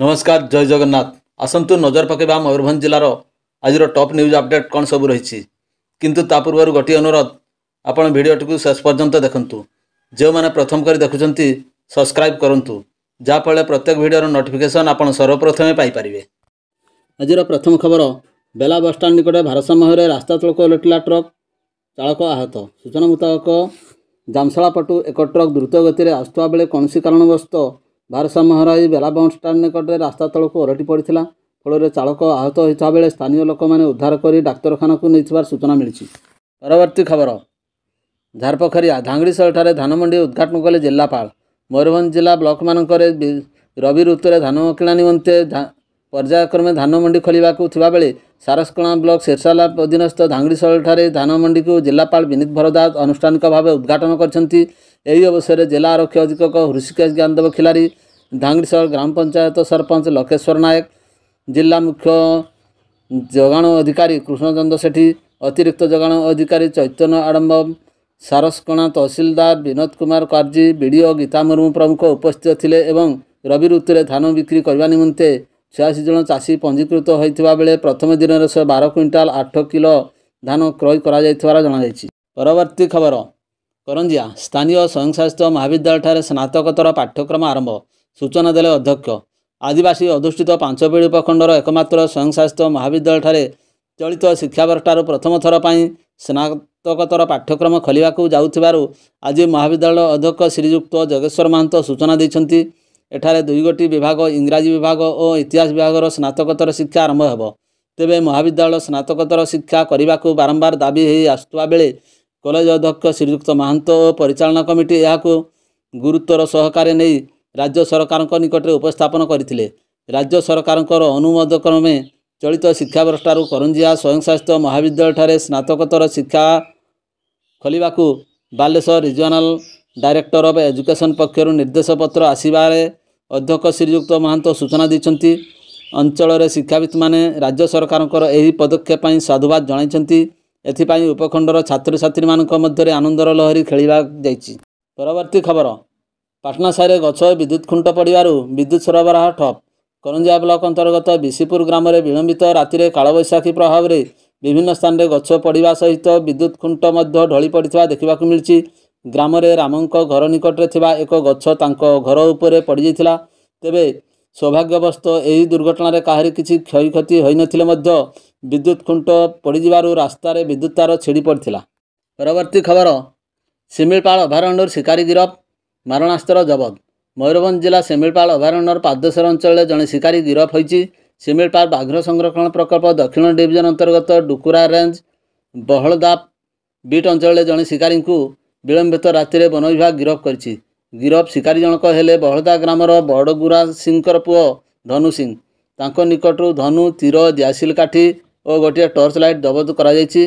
ନମସ୍କାର ଜୟ ଜଗନ୍ନାଥ ଆସନ୍ତୁ ନଜର ପକାଇବା ମୟୂରଭଞ୍ଜ ଜିଲ୍ଲାର ଆଜିର ଟପ୍ ନ୍ୟୁଜ୍ ଅପଡ଼େଟ୍ କ'ଣ ସବୁ ରହିଛି କିନ୍ତୁ ତା ପୂର୍ବରୁ ଗୋଟିଏ ଅନୁରୋଧ ଆପଣ ଭିଡ଼ିଓଟିକୁ ଶେଷ ପର୍ଯ୍ୟନ୍ତ ଦେଖନ୍ତୁ ଯେଉଁମାନେ ପ୍ରଥମ କରି ଦେଖୁଛନ୍ତି ସବସ୍କ୍ରାଇବ୍ କରନ୍ତୁ ଯାହାଫଳରେ ପ୍ରତ୍ୟେକ ଭିଡ଼ିଓର ନୋଟିଫିକେସନ୍ ଆପଣ ସର୍ବପ୍ରଥମେ ପାଇପାରିବେ ଆଜିର ପ୍ରଥମ ଖବର ବେଲା ବସ୍ଷ୍ଟାଣ୍ଡ ନିକଟରେ ଭାରସାମ୍ୟରେ ରାସ୍ତା ତଳକୁ ଓଲଟିଲା ଟ୍ରକ୍ ଚାଳକ ଆହତ ସୂଚନା ମୁତାବକ ଜାମଶାଳା ପଟୁ ଏକ ଟ୍ରକ୍ ଦ୍ରୁତ ଗତିରେ ଆସୁଥିବା ବେଳେ କୌଣସି କାରଣବଶତଃ ଭାରସାମ୍ୟ ହରାଇ ବେଲା ବସ୍ ଷ୍ଟାଣ୍ଡ ନିକଟରେ ରାସ୍ତା ତଳକୁ ଓଲଟି ପଡ଼ିଥିଲା ଫଳରେ ଚାଳକ ଆହତ ହୋଇଥିବା ବେଳେ ସ୍ଥାନୀୟ ଲୋକମାନେ ଉଦ୍ଧାର କରି ଡାକ୍ତରଖାନାକୁ ନେଇଥିବାର ସୂଚନା ମିଳିଛି ପରବର୍ତ୍ତୀ ଖବର ଝାରପୋଖରିଆ ଧାଙ୍ଗିଡ଼ିଶଳଠାରେ ଧାନମଣ୍ଡି ଉଦ୍ଘାଟନ କଲେ ଜିଲ୍ଲାପାଳ ମୟୂରଭଞ୍ଜ ଜିଲ୍ଲା ବ୍ଲକମାନଙ୍କରେ ରବି ଋତୁରେ ଧାନ କିଣା ନିମନ୍ତେ ପର୍ଯ୍ୟାୟକ୍ରମେ ଧାନମଣ୍ଡି ଖୋଲିବାକୁ ଥିବାବେଳେ ସାରସକଣା ବ୍ଲକ ଶୀର୍ଷାଲା ଅଧୀନସ୍ଥ ଧାଙ୍ଗିଶଳଠାରେ ଧାନମଣ୍ଡିକୁ ଜିଲ୍ଲାପାଳ ବିନୀତ ଭରଦାସ ଆନୁଷ୍ଠାନିକ ଭାବେ ଉଦ୍ଘାଟନ କରିଛନ୍ତି ଏହି ଅବସରରେ ଜିଲ୍ଲା ଆରକ୍ଷୀ ଅଧିକ୍ଷକ ହୃଷିକେଶ ଜ୍ଞାନଦେବ ଖିଲାରି ଧାଙ୍ଗିଶଳ ଗ୍ରାମ ପଞ୍ଚାୟତ ସରପଞ୍ଚ ଲକ୍ଷେଶ୍ୱର ନାୟକ ଜିଲ୍ଲା ମୁଖ୍ୟ ଯୋଗାଣ ଅଧିକାରୀ କୃଷ୍ଣଚନ୍ଦ୍ର ସେଠୀ ଅତିରିକ୍ତ ଯୋଗାଣ ଅଧିକାରୀ ଚୈତନ୍ୟ ଆଡମ୍ବ ସାରସକଣା ତହସିଲଦାର ବିନୋଦ କୁମାର କାର୍ଜି ବିଡ଼ିଓ ଗୀତା ମୁର୍ମୁ ପ୍ରମୁଖ ଉପସ୍ଥିତ ଥିଲେ ଏବଂ ରବି ଋତୁରେ ଧାନ ବିକ୍ରି କରିବା ନିମନ୍ତେ ଛୟାଅଶୀ ଜଣ ଚାଷୀ ପଞ୍ଜୀକୃତ ହୋଇଥିବା ବେଳେ ପ୍ରଥମ ଦିନରେ ଶହେ ବାର କୁଇଣ୍ଟାଲ ଆଠ କିଲୋ ଧାନ କ୍ରୟ କରାଯାଇଥିବାର ଜଣାଯାଇଛି ପରବର୍ତ୍ତୀ ଖବର କରଞ୍ଜିଆ ସ୍ଥାନୀୟ ସ୍ୱୟଂଶାସିତ ମହାବିଦ୍ୟାଳୟଠାରେ ସ୍ନାତକୋତ୍ତର ପାଠ୍ୟକ୍ରମ ଆରମ୍ଭ ସୂଚନା ଦେଲେ ଅଧ୍ୟକ୍ଷ ଆଦିବାସୀ ଅଧିଷ୍ଠିତ ପାଞ୍ଚପିଢ଼ି ଉପଖଣ୍ଡର ଏକମାତ୍ର ସ୍ୱୟଂଶାସିତ ମହାବିଦ୍ୟାଳୟଠାରେ ଚଳିତ ଶିକ୍ଷାବର୍ଷଠାରୁ ପ୍ରଥମ ଥର ପାଇଁ ସ୍ନାତକୋତ୍ତର ପାଠ୍ୟକ୍ରମ ଖୋଲିବାକୁ ଯାଉଥିବାରୁ ଆଜି ମହାବିଦ୍ୟାଳୟ ଅଧ୍ୟକ୍ଷ ଶ୍ରୀଯୁକ୍ତ ଜଗେଶ୍ୱର ମହାନ୍ତ ସୂଚନା ଦେଇଛନ୍ତି ଏଠାରେ ଦୁଇ ଗୋଟି ବିଭାଗ ଇଂରାଜୀ ବିଭାଗ ଓ ଇତିହାସ ବିଭାଗର ସ୍ନାତକୋତ୍ତର ଶିକ୍ଷା ଆରମ୍ଭ ହେବ ତେବେ ମହାବିଦ୍ୟାଳୟ ସ୍ନାତକୋତ୍ତର ଶିକ୍ଷା କରିବାକୁ ବାରମ୍ବାର ଦାବି ହୋଇ ଆସୁଥିବା ବେଳେ କଲେଜ ଅଧ୍ୟକ୍ଷ ଶ୍ରୀଯୁକ୍ତ ମହାନ୍ତ ଓ ପରିଚାଳନା କମିଟି ଏହାକୁ ଗୁରୁତ୍ୱର ସହକାରେ ନେଇ ରାଜ୍ୟ ସରକାରଙ୍କ ନିକଟରେ ଉପସ୍ଥାପନ କରିଥିଲେ ରାଜ୍ୟ ସରକାରଙ୍କର ଅନୁମୋଦନ କ୍ରମେ ଚଳିତ ଶିକ୍ଷାବର୍ଷଠାରୁ କରଞ୍ଜିଆ ସ୍ୱୟଂଶାସିତ ମହାବିଦ୍ୟାଳୟଠାରେ ସ୍ନାତକୋତ୍ତର ଶିକ୍ଷା ଖୋଲିବାକୁ Baleswar regional director of education ପକ୍ଷରୁ ନିର୍ଦ୍ଦେଶପତ୍ର ଆସିବାରେ ଅଧ୍ୟକ୍ଷ ଶ୍ରୀଯୁକ୍ତ ମହାନ୍ତ ସୂଚନା ଦେଇଛନ୍ତି ଅଞ୍ଚଳରେ ଶିକ୍ଷାବିତ୍ମାନେ ରାଜ୍ୟ ସରକାରଙ୍କର ଏହି ପଦକ୍ଷେପ ପାଇଁ ସାଧୁବାଦ ଜଣାଇଛନ୍ତି ଏଥିପାଇଁ ଉପଖଣ୍ଡର ଛାତ୍ରଛାତ୍ରୀମାନଙ୍କ ମଧ୍ୟରେ ଆନନ୍ଦର ଲହରୀ ଖେଳିବା ଯାଇଛି ପରବର୍ତ୍ତୀ ଖବର ପାଟନା ପାଟନାସାହିରେ ଗଛ ବିଦ୍ୟୁତ୍ ଖୁଣ୍ଟ ପଡ଼ିବାରୁ ବିଦ୍ୟୁତ୍ ସରବରାହ ଠପ୍ କରଞ୍ଜିଆ ବ୍ଲକ ଅନ୍ତର୍ଗତ ବିଶିପୁର ଗ୍ରାମରେ ବିଳମ୍ବିତ ରାତିରେ କାଳବୈଶାଖୀ ପ୍ରଭାବରେ ବିଭିନ୍ନ ସ୍ଥାନରେ ଗଛ ପଡ଼ିବା ସହିତ ବିଦ୍ୟୁତ୍ ଖୁଣ୍ଟ ମଧ୍ୟ ଢଳି ପଡ଼ିଥିବା ଦେଖିବାକୁ ମିଳିଛି ଗ୍ରାମରେ ରାମଙ୍କ ଘର ନିକଟରେ ଥିବା ଏକ ଗଛ ତାଙ୍କ ଘର ଉପରେ ପଡ଼ିଯାଇଥିଲା ତେବେ ସୌଭାଗ୍ୟବଶତଃ ଏହି ଦୁର୍ଘଟଣାରେ କାହାରି କିଛି କ୍ଷୟକ୍ଷତି ହୋଇନଥିଲେ ମଧ୍ୟ ବିଦ୍ୟୁତ୍ ଖୁଣ୍ଟ ପଡ଼ିଯିବାରୁ ରାସ୍ତାରେ ବିଦ୍ୟୁତ୍ ତାର ଛିଡ଼ି ପଡ଼ିଥିଲା ପରବର୍ତ୍ତୀ ଖବର ସିମିଳପାଳ ଅଭୟାରଣ୍ୟରୁ ଶିକାରୀ ଗିରଫ ମାରଣାସ୍ତ୍ର ଜବତ ମୟୂରଭଞ୍ଜ ଜିଲ୍ଲା ସିମିଳପାଳ ଅଭୟାରଣ୍ୟର ପାଦେଶ୍ୱର ଅଞ୍ଚଳରେ ଜଣେ ଶିକାରୀ ଗିରଫ ହୋଇଛି ସିମିଳପାଳ ବାଘ୍ର ସଂରକ୍ଷଣ ପ୍ରକଳ୍ପ ଦକ୍ଷିଣ ଡିଭିଜନ ଅନ୍ତର୍ଗତ ଡୁକୁରା ରେଞ୍ଜ ବହଳଦାପ ବିଟ୍ ଅଞ୍ଚଳରେ ଜଣେ ଶିକାରୀଙ୍କୁ ବିଳମ୍ବିତ ରାତିରେ ବନ ବିଭାଗ ଗିରଫ କରିଛି ଗିରଫ ଶିକାରୀ ଜଣକ ହେଲେ ବହଳଦା ଗ୍ରାମର ବଡ଼ଗୁରା ସିଂଙ୍କର ପୁଅ ଧନୁ ସିଂ ତାଙ୍କ ନିକଟରୁ ଧନୁ ତୀର ଦିଆସିଲ କାଠି ଓ ଗୋଟିଏ ଟର୍ଚ୍ଚ ଲାଇଟ୍ ଜବତ କରାଯାଇଛି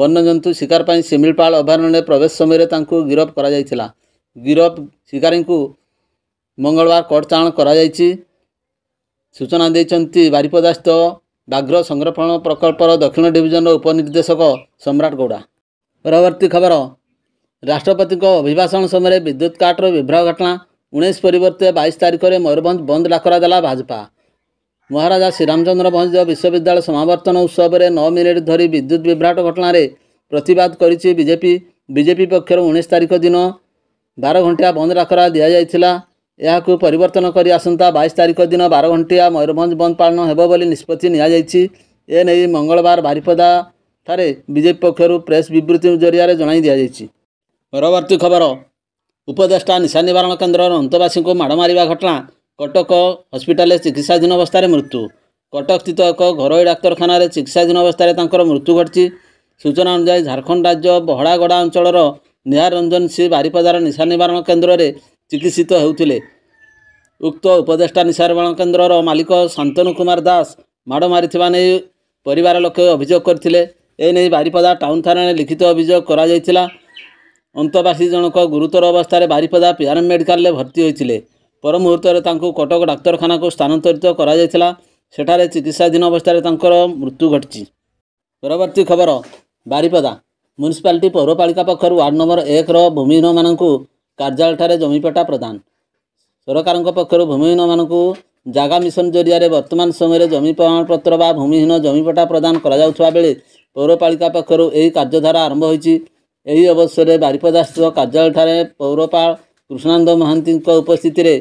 ବନ୍ୟଜନ୍ତୁ ଶିକାର ପାଇଁ ଶିମିଳପାଳ ଅଭୟାରଣ୍ୟରେ ପ୍ରବେଶ ସମୟରେ ତାଙ୍କୁ ଗିରଫ କରାଯାଇଥିଲା ଗିରଫ ଶିକାରୀଙ୍କୁ ମଙ୍ଗଳବାର କୋର୍ଟ ଚାଳନ କରାଯାଇଛି ସୂଚନା ଦେଇଛନ୍ତି ବାରିପଦାସ୍ତ ବାଘ୍ର ସଂରକ୍ଷଣ ପ୍ରକଳ୍ପର ଦକ୍ଷିଣ ଡିଭିଜନର ଉପନିର୍ଦ୍ଦେଶକ ସମ୍ରାଟ ଗୌଡ଼ା ପରବର୍ତ୍ତୀ ଖବର ରାଷ୍ଟ୍ରପତିଙ୍କ ଅଭିଭାଷଣ ସମୟରେ ବିଦ୍ୟୁତ୍ କାଟର ବିଭ୍ରହ ଘଟଣା ଉଣେଇଶ ପରିବର୍ତ୍ତେ ବାଇଶ ତାରିଖରେ ମୟୂରଭଞ୍ଜ ବନ୍ଦ ଡାକରା ଦେଲା ଭାଜପା ମହାରାଜା ଶ୍ରୀରାମଚନ୍ଦ୍ର ଭଞ୍ଜ ବିଶ୍ୱବିଦ୍ୟାଳୟ ସମାବର୍ତ୍ତନ ଉତ୍ସବରେ ନଅ ମିନିଟ୍ ଧରି ବିଦ୍ୟୁତ୍ ବିଭ୍ରାଟ ଘଟଣାରେ ପ୍ରତିବାଦ କରିଛି ବିଜେପି ବିଜେପି ପକ୍ଷରୁ ଉଣେଇଶ ତାରିଖ ଦିନ ବାର ଘଣ୍ଟିଆ ବନ୍ଦ ଡାକରା ଦିଆଯାଇଥିଲା ଏହାକୁ ପରିବର୍ତ୍ତନ କରି ଆସନ୍ତା ବାଇଶ ତାରିଖ ଦିନ ବାର ଘଣ୍ଟିଆ ମୟୂରଭଞ୍ଜ ବନ୍ଦ ପାଳନ ହେବ ବୋଲି ନିଷ୍ପତ୍ତି ନିଆଯାଇଛି ଏ ନେଇ ମଙ୍ଗଳବାର ବାରିପଦାଠାରେ ବିଜେପି ପକ୍ଷରୁ ପ୍ରେସ୍ ବିବୃତ୍ତି ଜରିଆରେ ଜଣାଇ ଦିଆଯାଇଛି ପରବର୍ତ୍ତୀ ଖବର ଉପଦେଷ୍ଟା ନିଶା ନିବାରଣ କେନ୍ଦ୍ରର ଅନ୍ତବାସୀଙ୍କୁ ମାଡ଼ ମାରିବା ଘଟଣା କଟକ ହସ୍ପିଟାଲରେ ଚିକିତ୍ସାଧୀନ ଅବସ୍ଥାରେ ମୃତ୍ୟୁ କଟକ ସ୍ଥିତ ଏକ ଘରୋଇ ଡାକ୍ତରଖାନାରେ ଚିକିତ୍ସାଧୀନ ଅବସ୍ଥାରେ ତାଙ୍କର ମୃତ୍ୟୁ ଘଟିଛି ସୂଚନା ଅନୁଯାୟୀ ଝାଡ଼ଖଣ୍ଡ ରାଜ୍ୟ ବହଡ଼ାଗଡ଼ା ଅଞ୍ଚଳର ନିହାର ରଞ୍ଜନ ସିଂ ବାରିପଦାର ନିଶା ନିବାରଣ କେନ୍ଦ୍ରରେ ଚିକିତ୍ସିତ ହେଉଥିଲେ ଉକ୍ତ ଉପଦେଷ୍ଟା ନିଶା ନିବାରଣ କେନ୍ଦ୍ରର ମାଲିକ ଶାନ୍ତନୁ କୁମାର ଦାସ ମାଡ଼ ମାରିଥିବା ନେଇ ପରିବାର ଲୋକେ ଅଭିଯୋଗ କରିଥିଲେ ଏନେଇ ବାରିପଦା ଟାଉନ ଥାନାରେ ଲିଖିତ ଅଭିଯୋଗ କରାଯାଇଥିଲା ଅନ୍ତେବାସୀ ଜଣକ ଗୁରୁତର ଅବସ୍ଥାରେ ବାରିପଦା ପିଆରଏମ୍ ମେଡ଼ିକାଲରେ ଭର୍ତ୍ତି ହୋଇଥିଲେ ପରମୁହୂର୍ତ୍ତରେ ତାଙ୍କୁ କଟକ ଡାକ୍ତରଖାନାକୁ ସ୍ଥାନାନ୍ତରିତ କରାଯାଇଥିଲା ସେଠାରେ ଚିକିତ୍ସାଧୀନ ଅବସ୍ଥାରେ ତାଙ୍କର ମୃତ୍ୟୁ ଘଟିଛି ପରବର୍ତ୍ତୀ ଖବର ବାରିପଦା ମ୍ୟୁନିସିପାଲିଟି ପୌରପାଳିକା ପକ୍ଷରୁ ୱାର୍ଡ଼ ନମ୍ବର ଏକର ଭୂମିହୀନମାନଙ୍କୁ କାର୍ଯ୍ୟାଳୟଠାରେ ଜମିପଟା ପ୍ରଦାନ ସରକାରଙ୍କ ପକ୍ଷରୁ ଭୂମିହୀନମାନଙ୍କୁ ଜାଗା ମିଶନ ଜରିଆରେ ବର୍ତ୍ତମାନ ସମୟରେ ଜମି ପ୍ରମାଣପତ୍ର ବା ଭୂମିହୀନ ଜମିପଟା ପ୍ରଦାନ କରାଯାଉଥିବା ବେଳେ ପୌରପାଳିକା ପକ୍ଷରୁ ଏହି କାର୍ଯ୍ୟଧାରା ଆରମ୍ଭ ହୋଇଛି ଏହି ଅବସରରେ ବାରିପଦାସ୍ଥିତ କାର୍ଯ୍ୟାଳୟଠାରେ ପୌରପାଳ କୃଷ୍ଣାନନ୍ଦ ମହାନ୍ତିଙ୍କ ଉପସ୍ଥିତିରେ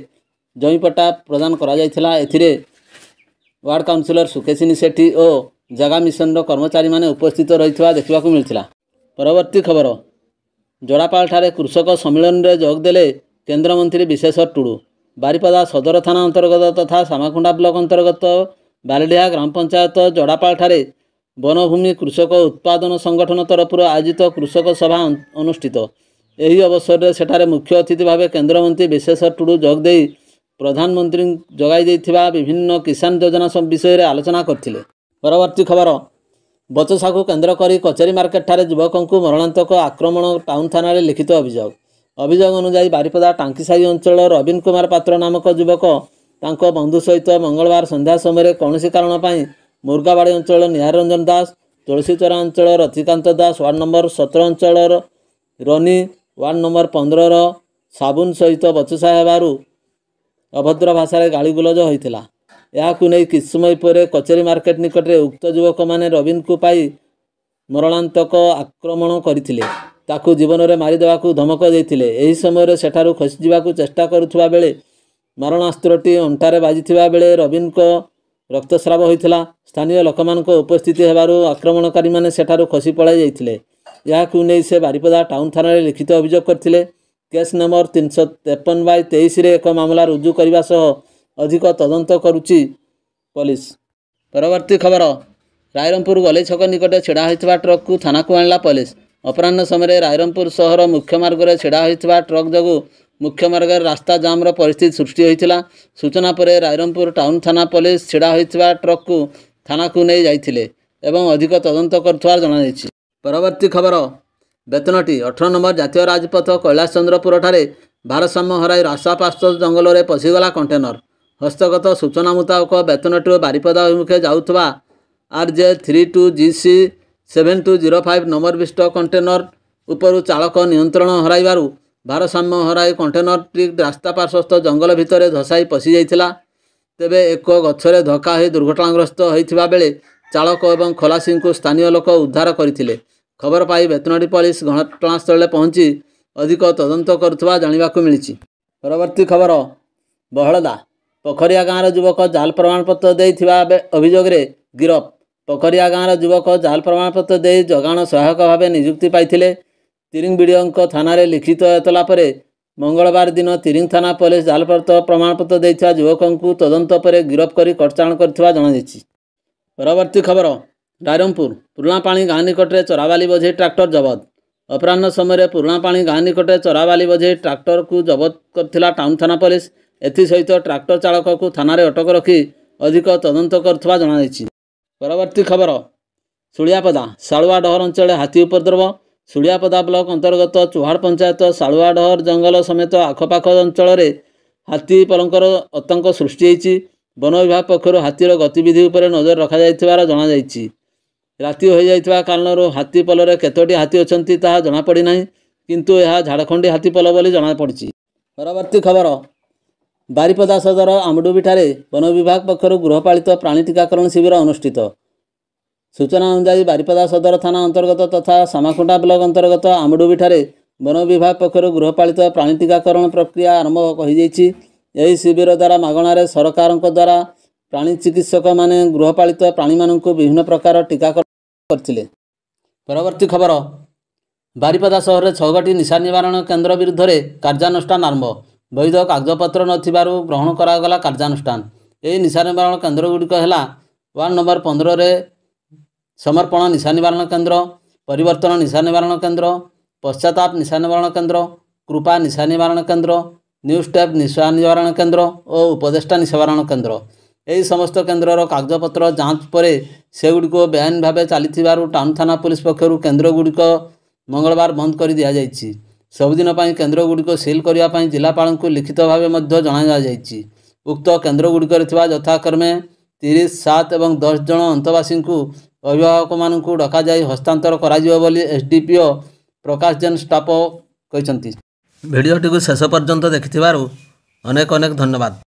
ଜମିପଟା ପ୍ରଦାନ କରାଯାଇଥିଲା ଏଥିରେ ୱାର୍ଡ଼ କାଉନସିଲର ସୁକେଶିନୀ ସେଠୀ ଓ ଜାଗା ମିଶନର କର୍ମଚାରୀମାନେ ଉପସ୍ଥିତ ରହିଥିବା ଦେଖିବାକୁ ମିଳିଥିଲା ପରବର୍ତ୍ତୀ ଖବର ଜଡ଼ାପାଳଠାରେ କୃଷକ ସମ୍ମିଳନୀରେ ଯୋଗ ଦେଲେ କେନ୍ଦ୍ରମନ୍ତ୍ରୀ ବିଶେଶ୍ୱର ଟୁଡ଼ୁ ବାରିପଦା ସଦର ଥାନା ଅନ୍ତର୍ଗତ ତଥା ସାମାକୁଣ୍ଡା ବ୍ଲକ ଅନ୍ତର୍ଗତ ବାଲିଡ଼ିହା ଗ୍ରାମ ପଞ୍ଚାୟତ ଜଡ଼ାପାଳଠାରେ ବନଭୂମି କୃଷକ ଉତ୍ପାଦନ ସଂଗଠନ ତରଫରୁ ଆୟୋଜିତ କୃଷକ ସଭା ଅନୁଷ୍ଠିତ ଏହି ଅବସରରେ ସେଠାରେ ମୁଖ୍ୟ ଅତିଥି ଭାବେ କେନ୍ଦ୍ରମନ୍ତ୍ରୀ ବିଶ୍ୱେଶ୍ୱର ଟୁଡ଼ୁ ଯୋଗ ଦେଇ ପ୍ରଧାନମନ୍ତ୍ରୀ ଯୋଗାଇ ଦେଇଥିବା ବିଭିନ୍ନ କିଷାନ ଯୋଜନା ବିଷୟରେ ଆଲୋଚନା କରିଥିଲେ ପରବର୍ତ୍ତୀ ଖବର ବଚସାକୁ କେନ୍ଦ୍ର କରି କଚେରୀ ମାର୍କେଟଠାରେ ଯୁବକଙ୍କୁ ମରଣାନ୍ତକ ଆକ୍ରମଣ ଟାଉନ୍ ଥାନାରେ ଲିଖିତ ଅଭିଯୋଗ ଅଭିଯୋଗ ଅନୁଯାୟୀ ବାରିପଦା ଟାଙ୍କିସାହି ଅଞ୍ଚଳର ରବୀନ କୁମାର ପାତ୍ର ନାମକ ଯୁବକ ତାଙ୍କ ବନ୍ଧୁ ସହିତ ମଙ୍ଗଳବାର ସନ୍ଧ୍ୟା ସମୟରେ କୌଣସି କାରଣ ପାଇଁ ମୁର୍ଗାବାଡ଼ି ଅଞ୍ଚଳର ନିହାର ରଞ୍ଜନ ଦାସ ତୁଳସୀଚରା ଅଞ୍ଚଳର ରଚିକାନ୍ତ ଦାସ ୱାର୍ଡ଼ ନମ୍ବର ସତର ଅଞ୍ଚଳର ରନି ୱାର୍ଡ଼ ନମ୍ବର ପନ୍ଦରର ସାବୁନ ସହିତ ବଚସା ହେବାରୁ ଅଭଦ୍ର ଭାଷାରେ ଗାଳିଗୁଲଜ ହୋଇଥିଲା ଏହାକୁ ନେଇ କିଛି ସମୟ ପରେ କଚେରୀ ମାର୍କେଟ ନିକଟରେ ଉକ୍ତ ଯୁବକମାନେ ରବିନ୍ଦଙ୍କୁ ପାଇ ମରଣାନ୍ତକ ଆକ୍ରମଣ କରିଥିଲେ ତାକୁ ଜୀବନରେ ମାରିଦେବାକୁ ଧମକ ଦେଇଥିଲେ ଏହି ସମୟରେ ସେଠାରୁ ଖସିଯିବାକୁ ଚେଷ୍ଟା କରୁଥିବା ବେଳେ ମରଣାସ୍ତ୍ରଟି ଅଣ୍ଟାରେ ବାଜିଥିବା ବେଳେ ରବିନ୍ଙ୍କ ରକ୍ତସ୍ରାବ ହୋଇଥିଲା ସ୍ଥାନୀୟ ଲୋକମାନଙ୍କ ଉପସ୍ଥିତି ହେବାରୁ ଆକ୍ରମଣକାରୀମାନେ ସେଠାରୁ ଖସି ପଳାଇ ଯାଇଥିଲେ ଏହାକୁ ନେଇ ସେ ବାରିପଦା ଟାଉନ୍ ଥାନାରେ ଲିଖିତ ଅଭିଯୋଗ କରିଥିଲେ କେସ୍ ନମ୍ବର ତିନିଶହ ତେପନ ବାଇ ତେଇଶରେ ଏକ ମାମଲା ରୁଜୁ କରିବା ସହ ଅଧିକ ତଦନ୍ତ କରୁଛି ପୋଲିସ ପରବର୍ତ୍ତୀ ଖବର ରାଇରମ୍ପୁର ଗଲେଇ ଛକ ନିକଟରେ ଛିଡ଼ା ହୋଇଥିବା ଟ୍ରକ୍କୁ ଥାନାକୁ ଆଣିଲା ପୋଲିସ ଅପରାହ୍ନ ସମୟରେ ରାଇରମ୍ପୁର ସହର ମୁଖ୍ୟ ମାର୍ଗରେ ଛିଡ଼ା ହୋଇଥିବା ଟ୍ରକ୍ ଯୋଗୁଁ ମୁଖ୍ୟ ମାର୍ଗରେ ରାସ୍ତା ଜାମ୍ର ପରିସ୍ଥିତି ସୃଷ୍ଟି ହୋଇଥିଲା ସୂଚନା ପରେ ରାଇରମ୍ପୁର ଟାଉନ୍ ଥାନା ପୋଲିସ ଛିଡ଼ା ହୋଇଥିବା ଟ୍ରକ୍କୁ ଥାନାକୁ ନେଇ ଯାଇଥିଲେ ଏବଂ ଅଧିକ ତଦନ୍ତ କରୁଥିବାର ଜଣାଯାଇଛି ପରବର୍ତ୍ତୀ ଖବର ବେତନଟି ଅଠର ନମ୍ବର ଜାତୀୟ ରାଜପଥ କୈଳାସଚନ୍ଦ୍ରପୁରଠାରେ ଭାରସାମ୍ୟ ହରାଇ ରାସ୍ତାପାର୍ଶ୍ୱ ଜଙ୍ଗଲରେ ପଶିଗଲା କଣ୍ଟେନର ହସ୍ତଗତ ସୂଚନା ମୁତାବକ ବେତନଟିରୁ ବାରିପଦା ଅଭିମୁଖେ ଯାଉଥିବା R J three two G C seven two zero five number ବିଶିଷ୍ଟ କଣ୍ଟେନର ଉପରୁ ଚାଳକ ନିୟନ୍ତ୍ରଣ ହରାଇବାରୁ ଭାରସାମ୍ୟ ହରାଇ କଣ୍ଟେନର ଟ୍ରିକ୍ ରାସ୍ତା ପାର୍ଶ୍ୱସ୍ଥ ଜଙ୍ଗଲ ଭିତରେ ଧସାଇ ପଶିଯାଇଥିଲା ତେବେ ଏକ ଗଛରେ ଧକ୍କା ହୋଇ ଦୁର୍ଘଟଣାଗ୍ରସ୍ତ ହୋଇଥିବା ବେଳେ ଚାଳକ ଏବଂ ଖଲାସୀଙ୍କୁ ସ୍ଥାନୀୟ ଲୋକ ଉଦ୍ଧାର କରିଥିଲେ ଖବର ପାଇ ବେତନଟୀ ପୋଲିସ ଘଟଣାସ୍ଥଳରେ ପହଞ୍ଚି ଅଧିକ ତଦନ୍ତ କରୁଥିବା ଜାଣିବାକୁ ମିଳିଛି ପରବର୍ତ୍ତୀ ଖବର ବହଳଦା ପୋଖରିଆ ଗାଁର ଯୁବକ ଜାଲ ପ୍ରମାଣପତ୍ର ଦେଇଥିବା ଅଭିଯୋଗରେ ଗିରଫ ପୋଖରିଆ ଗାଁର ଯୁବକ ଜାଲ ପ୍ରମାଣପତ୍ର ଦେଇ ଯୋଗାଣ ସହାୟକ ଭାବେ ନିଯୁକ୍ତି ପାଇଥିଲେ ତିରିଙ୍ଗ ବିଡ଼ିଓଙ୍କ ଥାନାରେ ଲିଖିତ ଏତଲା ପରେ ମଙ୍ଗଳବାର ଦିନ ତିରିଙ୍ଗ ଥାନା ପୋଲିସ ଜାଲପ୍ରତ ପ୍ରମାଣପତ୍ର ଦେଇଥିବା ଯୁବକଙ୍କୁ ତଦନ୍ତ ପରେ ଗିରଫ କରି କଟଚାଳ କରିଥିବା ଜଣାଯାଇଛି ପରବର୍ତ୍ତୀ ଖବର ପୁରୁଣା ପାଣି ଗାଁ ନିକଟରେ ଚରାବାଲି ବୋଝେଇ ଟ୍ରାକ୍ଟର ଜବତ ଅପରାହ୍ନ ସମୟରେ ପୁରୁଣା ପାଣି ଗାଁ ନିକଟରେ ଚରାବାଲି ବୋଝେଇ ଟ୍ରାକ୍ଟରକୁ ଜବତ କରିଥିଲା ଟାଉନ ଥାନା ପୋଲିସ ଏଥିସହିତ ଟ୍ରାକ୍ଟର ଚାଳକକୁ ଥାନାରେ ଅଟକ ରଖି ଅଧିକ ତଦନ୍ତ କରୁଥିବା ଜଣାଯାଇଛି ପରବର୍ତ୍ତୀ ଖବର ଶୁଳିଆପଦା ଶାଳୁଆ ଡହର ଅଞ୍ଚଳରେ ହାତୀ ଉପଦ୍ରବ ସୁଳିଆପଦା ବ୍ଲକ ଅନ୍ତର୍ଗତ ଚୁହାଡ଼ ପଞ୍ଚାୟତ ଶାଳୁଆଡ଼ହର ଜଙ୍ଗଲ ସମେତ ଆଖପାଖ ଅଞ୍ଚଳରେ ହାତୀ ପଲଙ୍କର ଅତଙ୍କ ସୃଷ୍ଟି ହୋଇଛି ବନ ବିଭାଗ ପକ୍ଷରୁ ହାତୀର ଗତିବିଧି ଉପରେ ନଜର ରଖାଯାଇଥିବାର ଜଣାଯାଇଛି ରାତି ହୋଇଯାଇଥିବା କାରଣରୁ ହାତୀ ପଲରେ କେତୋଟି ହାତୀ ଅଛନ୍ତି ତାହା ଜଣାପଡ଼ିନାହିଁ କିନ୍ତୁ ଏହା ଝାଡ଼ଖଣ୍ଡୀ ହାତୀ ପଲ ବୋଲି ଜଣାପଡ଼ିଛି ପରବର୍ତ୍ତୀ ଖବର ବାରିପଦା ସଦର ଆମଡୁବିଠାରେ ବନ ବିଭାଗ ପକ୍ଷରୁ ଗୃହପାଳିତ ପ୍ରାଣୀ ଟିକାକରଣ ଶିବିର ଅନୁଷ୍ଠିତ ସୂଚନା ଅନୁଯାୟୀ ବାରିପଦା ସଦର ଥାନା ଅନ୍ତର୍ଗତ ତଥା ସାମାଖୁଣ୍ଟା ବ୍ଲକ ଅନ୍ତର୍ଗତ ଆମଡ଼ୁବିଠାରେ ବନ ବିଭାଗ ପକ୍ଷରୁ ଗୃହପାଳିତ ପ୍ରାଣୀ ଟିକାକରଣ ପ୍ରକ୍ରିୟା ଆରମ୍ଭ ହୋଇଯାଇଛି ଏହି ଶିବିର ଦ୍ୱାରା ମାଗଣାରେ ସରକାରଙ୍କ ଦ୍ୱାରା ପ୍ରାଣୀ ଚିକିତ୍ସକମାନେ ଗୃହପାଳିତ ପ୍ରାଣୀମାନଙ୍କୁ ବିଭିନ୍ନ ପ୍ରକାର ଟିକାକରଣ କରିଥିଲେ ପରବର୍ତ୍ତୀ ଖବର ବାରିପଦା ସହରରେ ଛଅଟି ନିଶା ନିବାରଣ କେନ୍ଦ୍ର ବିରୁଦ୍ଧରେ କାର୍ଯ୍ୟାନୁଷ୍ଠାନ ଆରମ୍ଭ ବୈଧ କାଗଜପତ୍ର ନଥିବାରୁ ଗ୍ରହଣ କରାଗଲା କାର୍ଯ୍ୟାନୁଷ୍ଠାନ ଏହି ନିଶା ନିବାରଣ କେନ୍ଦ୍ରଗୁଡ଼ିକ ହେଲା ୱାର୍ଡ଼ ନମ୍ବର ପନ୍ଦରରେ ସମର୍ପଣ ନିଶା ନିବାରଣ କେନ୍ଦ୍ର ପରିବର୍ତ୍ତନ ନିଶା ନିବାରଣ କେନ୍ଦ୍ର ପଶ୍ଚାତାପ ନିଶା ନିବାରଣ କେନ୍ଦ୍ର କୃପା ନିଶା ନିବାରଣ କେନ୍ଦ୍ର ନ୍ୟୁ ଷ୍ଟେପ୍ ନିଶା ନିବାରଣ କେନ୍ଦ୍ର ଓ ଉପଦେଷ୍ଟା ନିଶାବାରଣ କେନ୍ଦ୍ର ଏହି ସମସ୍ତ କେନ୍ଦ୍ରର କାଗଜପତ୍ର ଯାଞ୍ଚ ପରେ ସେଗୁଡ଼ିକୁ ବେଆଇନ ଭାବେ ଚାଲିଥିବାରୁ ଟାଉନ୍ ଥାନା ପୁଲିସ୍ ପକ୍ଷରୁ କେନ୍ଦ୍ରଗୁଡ଼ିକ ମଙ୍ଗଳବାର ବନ୍ଦ କରି ଦିଆଯାଇଛି ସବୁଦିନ ପାଇଁ କେନ୍ଦ୍ରଗୁଡ଼ିକ ସିଲ୍ କରିବା ପାଇଁ ଜିଲ୍ଲାପାଳଙ୍କୁ ଲିଖିତ ଭାବେ ମଧ୍ୟ ଜଣାଯାଇଛି ଉକ୍ତ କେନ୍ଦ୍ରଗୁଡ଼ିକରେ ଥିବା ଯଥାକ୍ରମେ ତିରିଶ ସାତ ଏବଂ ଦଶ ଜଣ ଅନ୍ତବାସୀଙ୍କୁ ଅଭିଭାବକମାନଙ୍କୁ ଡକାଯାଇ ହସ୍ତାନ୍ତର କରାଯିବ ବୋଲି ଏସ୍ଡିପିଓ ପ୍ରକାଶ ଜେନ୍ ଷ୍ଟାପ କହିଛନ୍ତି ଭିଡ଼ିଓଟିକୁ ଶେଷ ପର୍ଯ୍ୟନ୍ତ ଦେଖିଥିବାରୁ ଅନେକ ଅନେକ ଧନ୍ୟବାଦ